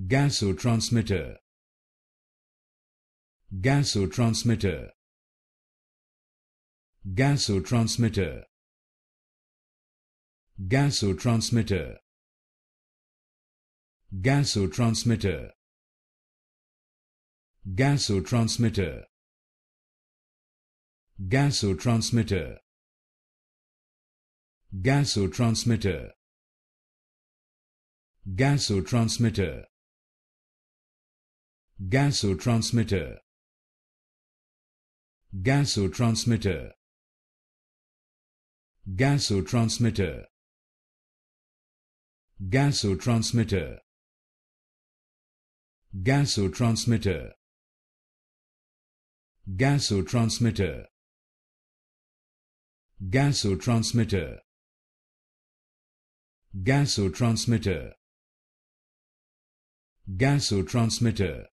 Gasotransmitter Gasotransmitter Gasotransmitter Gasotransmitter Gasotransmitter Gasotransmitter Gasotransmitter Gasotransmitter transmitter gasotransmitter gasotransmitter gasotransmitter gasotransmitter gasotransmitter gasotransmitter gasotransmitter gasotransmitter transmitter.